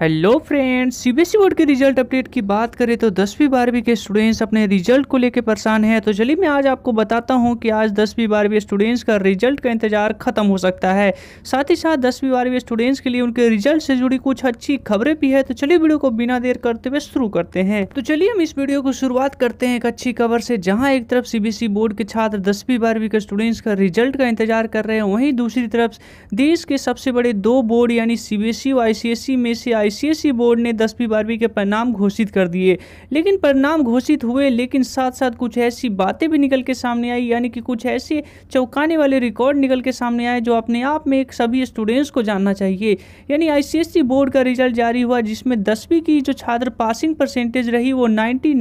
hello friends CBSE board के result update की बात करें तो दसवीं बारहवीं के स्टूडेंट्स अपने रिजल्ट को लेकर परेशान हैं तो चलिए मैं आज आपको बताता हूं कि आज दसवीं बारहवीं स्टूडेंट्स का रिजल्ट का इंतजार खत्म हो सकता है साथ ही साथ दसवीं बारहवीं स्टूडेंट्स के लिए उनके रिजल्ट से जुड़ी कुछ अच्छी खबरें भी है तो चलिए वीडियो को बिना देर करते हुए शुरू करते हैं तो चलिए हम इस वीडियो को शुरुआत करते हैं एक अच्छी खबर से जहाँ एक तरफ सीबीएसई बोर्ड के छात्र दसवीं बारहवीं के स्टूडेंट्स का रिजल्ट का इंतजार कर रहे हैं वहीं दूसरी तरफ देश के सबसे बड़े दो बोर्ड यानी सीबीएसई और आईसीएसई में से आईसीएसई बोर्ड ने दसवीं बारहवीं के परिणाम घोषित कर दिए लेकिन परिणाम घोषित हुए लेकिन साथ साथ कुछ ऐसी बातें भी निकल के सामने आई यानी कि कुछ ऐसे चौंकाने वाले रिकॉर्ड निकल के सामने आए जो अपने आप में एक सभी स्टूडेंट्स को जानना चाहिए यानी आईसीएसई बोर्ड का रिजल्ट जारी हुआ जिसमें दसवीं की जो छात्र पासिंग परसेंटेज रही वो नाइन्टी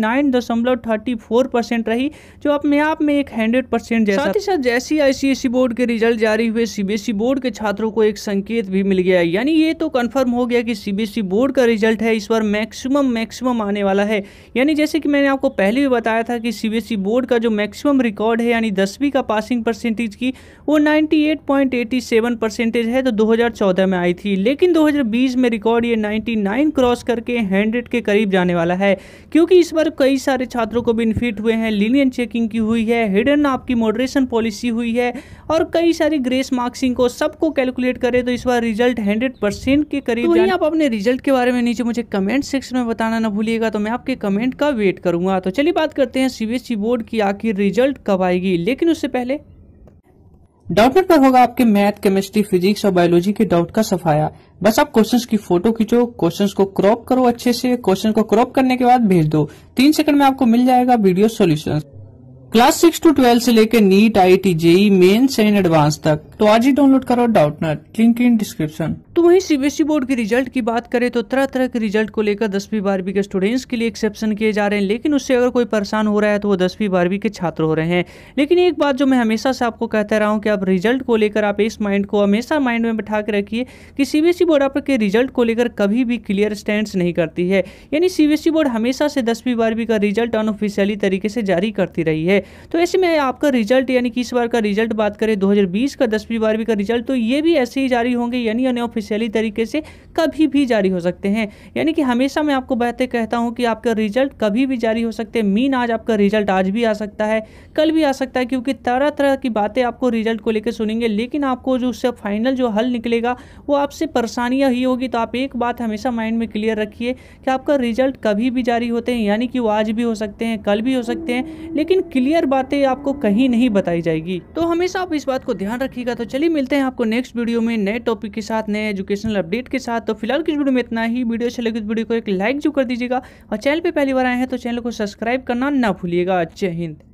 रही जो अपने आप में एक हंड्रेड परसेंट साथ ही साथ जैसी आईसीएसई बोर्ड के रिजल्ट जारी हुए सीबीएसई बोर्ड के छात्रों को एक संकेत भी मिल गया यानी ये तो कन्फर्म हो गया कि सीबीएसई यूपीएससी बोर्ड का रिजल्ट है इस बार मैक्सिमम मैक्सिमम आने वाला है यानी जैसे कि मैंने आपको पहले भी बताया था कि सीबीएसई बोर्ड का जो मैक्सिमम रिकॉर्ड है यानी दसवीं का पासिंग परसेंटेज की वो 98.87 परसेंटेज है तो 2014 में आई थी लेकिन 2020 में रिकॉर्ड ये 99 क्रॉस करके हंड्रेड के करीब जाने वाला है क्योंकि इस बार कई सारे छात्रों को बेनिफिट हुए हैं लिनियन चेकिंग की हुई है हिडन आपकी मॉडरेशन पॉलिसी हुई है और कई सारी ग्रेस मार्क्सिंग को सबको कैलकुलेट करें तो इस बार रिजल्ट हंड्रेड के करीब तो आप अपने रिजल्ट के बारे में नीचे मुझे कमेंट सेक्शन में बताना ना भूलिएगा तो मैं आपके कमेंट का वेट करूंगा तो चलिए बात करते हैं सीबीएसई बोर्ड e की आखिर रिजल्ट कब आएगी लेकिन उससे पहले डाउटनेट पर होगा आपके मैथ केमिस्ट्री फिजिक्स और बायोलॉजी के डाउट का सफाया बस आप क्वेश्चंस की फोटो खींचो क्वेश्चंस को क्रॉप करो अच्छे से क्वेश्चन को क्रॉप करने के बाद भेज दो तीन सेकंड में आपको मिल जाएगा video solution class six to twelve से लेकर NEET I T JEE mains and advance तक तो आज ही डाउनलोड करो डाउटनेट लिंक इन डिस्क्रिप्शन तो वहीं सीबीएसई बोर्ड e के रिजल्ट की बात करें तो तरह तरह के रिजल्ट को लेकर दसवीं बारहवीं के स्टूडेंट्स के लिए एक्सेप्शन किए जा रहे हैं लेकिन उससे अगर कोई परेशान हो रहा है तो वो दसवीं बारहवीं के छात्र हो रहे हैं लेकिन एक बात जो मैं हमेशा से आपको कहता रहा हूँ कि आप रिजल्ट को लेकर आप इस माइंड को हमेशा माइंड में बैठा के रखिए कि सी बोर्ड आपके रिजल्ट को लेकर कभी भी क्लियर स्टैंड नहीं करती है यानी सी बोर्ड e हमेशा से दसवीं बारहवीं का रिजल्ट अनऑफिशियली तरीके से जारी करती रही है तो ऐसे में आपका रिजल्ट यानी कि इस बार का रिजल्ट बात करें दो का दसवीं बारहवीं का रिजल्ट तो ये भी ऐसे ही जारी होंगे यानी अनऑफिस ऑफिशियली तरीके से कभी भी जारी हो सकते हैं यानी कि हमेशा मैं आपको बातें कहता हूँ कि आपका रिजल्ट कभी भी जारी हो सकते हैं मीन आज आपका रिजल्ट आज भी आ सकता है कल भी आ सकता है क्योंकि तरह तरह की बातें आपको रिजल्ट को लेकर सुनेंगे लेकिन आपको जो उससे फाइनल जो हल निकलेगा वो आपसे परेशानियाँ ही होगी तो आप एक बात हमेशा माइंड में क्लियर रखिए कि आपका रिजल्ट कभी भी जारी होते हैं यानी कि वो आज भी हो सकते हैं कल भी हो सकते हैं लेकिन क्लियर बातें आपको कहीं नहीं बताई जाएगी तो हमेशा आप इस बात को ध्यान रखिएगा तो चलिए मिलते हैं आपको नेक्स्ट वीडियो में नए टॉपिक के साथ नए एजुकेशनल अपडेट के साथ तो फिलहाल की वीडियो में इतना ही वीडियो अच्छा लगे उस तो वीडियो को एक लाइक जो कर दीजिएगा और चैनल पर पहली बार आए हैं तो चैनल को सब्सक्राइब करना ना भूलिएगा जय हिंद